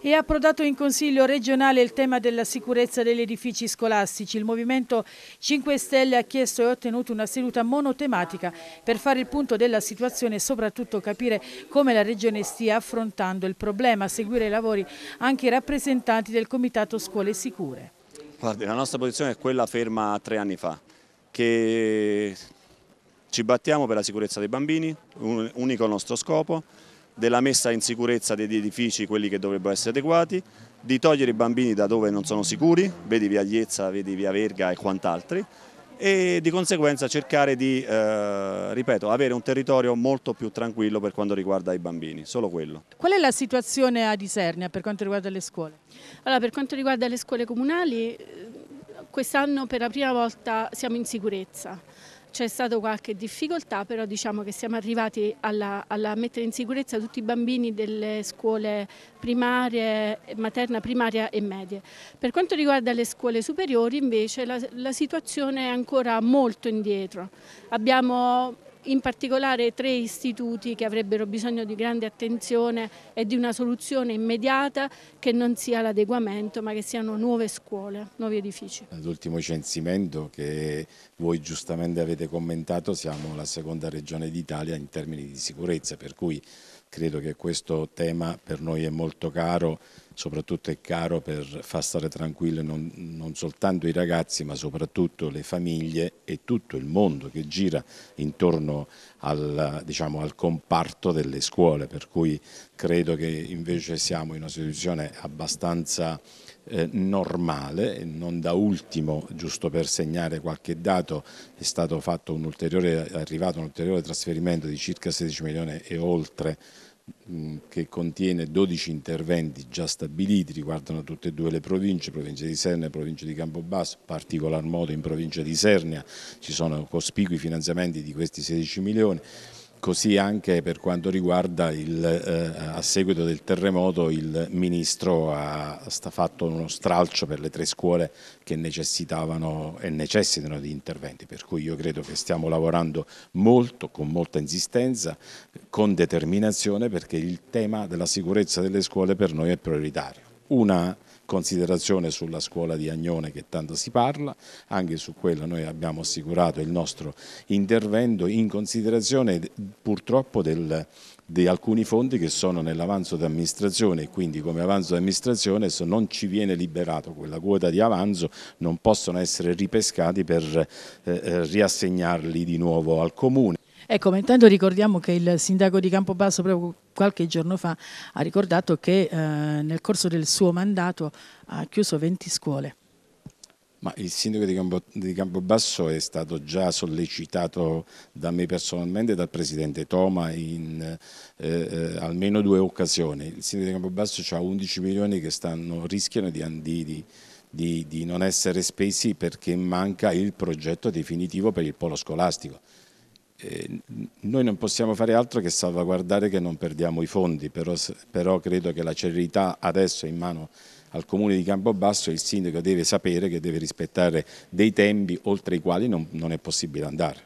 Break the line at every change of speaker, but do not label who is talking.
È approdato in Consiglio regionale il tema della sicurezza degli edifici scolastici. Il Movimento 5 Stelle ha chiesto e ottenuto una seduta monotematica per fare il punto della situazione e soprattutto capire come la Regione stia affrontando il problema, a seguire i lavori anche i rappresentanti del Comitato Scuole Sicure.
Guardi, la nostra posizione è quella ferma tre anni fa, che ci battiamo per la sicurezza dei bambini, un unico nostro scopo, della messa in sicurezza degli edifici, quelli che dovrebbero essere adeguati, di togliere i bambini da dove non sono sicuri, vedi via Iezza, vedi via Verga e quant'altri, e di conseguenza cercare di, eh, ripeto, avere un territorio molto più tranquillo per quanto riguarda i bambini, solo quello.
Qual è la situazione a
Isernia per quanto riguarda le scuole? Allora, per quanto riguarda le scuole comunali, eh, quest'anno per la prima volta siamo in sicurezza c'è stata qualche difficoltà, però diciamo che siamo arrivati a mettere in sicurezza tutti i bambini delle scuole primarie, materna, primaria e medie. Per quanto riguarda le scuole superiori invece la, la situazione è ancora molto indietro. Abbiamo in particolare tre istituti che avrebbero bisogno di grande attenzione e di una soluzione immediata che non sia l'adeguamento ma che siano nuove scuole, nuovi edifici.
L'ultimo censimento che voi giustamente avete commentato siamo la seconda regione d'Italia in termini di sicurezza per cui credo che questo tema per noi è molto caro, soprattutto è caro per far stare tranquilli non, non, soltanto i ragazzi ma soprattutto le famiglie e tutto il mondo che gira intorno al, diciamo, al comparto delle scuole, per cui credo che invece siamo in una situazione abbastanza eh, normale, non da ultimo, giusto per segnare qualche dato, è stato fatto un ulteriore, arrivato un ulteriore trasferimento di circa 16 milioni e oltre mm, che contiene 12 interventi già stabiliti, riguardano tutte e due le province, provincia di Sernia e provincia di Campobasso, in particolar modo in provincia di Sernia ci sono cospicui finanziamenti di questi 16 milioni così anche per quanto riguarda il, eh, a seguito del terremoto il ministro ha fatto uno stralcio per le tre scuole che necessitavano e necessitano di interventi, per cui io credo che stiamo lavorando molto, con molta insistenza, con determinazione perché il tema della sicurezza delle scuole per noi è prioritario una considerazione sulla scuola di Agnone che tanto si parla, anche su quella noi abbiamo assicurato il nostro intervento in considerazione purtroppo del, di alcuni fondi che sono nell'avanzo d'amministrazione e quindi come avanzo d'amministrazione se non ci viene liberato quella quota di avanzo non possono essere ripescati per eh, eh riassegnarli di nuovo al comune.
Ecco, ma intanto ricordiamo che il sindaco di Campobasso proprio qualche giorno fa ha ricordato che eh, nel corso del suo mandato ha chiuso 20 scuole.
Ma il sindaco di, Campo, di Campobasso è stato già sollecitato da me personalmente e dal presidente Toma in eh, eh, almeno due occasioni. Il sindaco di Campobasso ha 11 milioni che stanno, rischiano di, di, di, di non essere spesi perché manca il progetto definitivo per il polo scolastico. Eh, noi non possiamo fare altro che salvaguardare che non perdiamo i fondi, però, però credo che la celerità adesso è in mano al Comune di Campobasso e il Sindaco deve sapere che deve rispettare dei tempi oltre i quali non, non è possibile andare.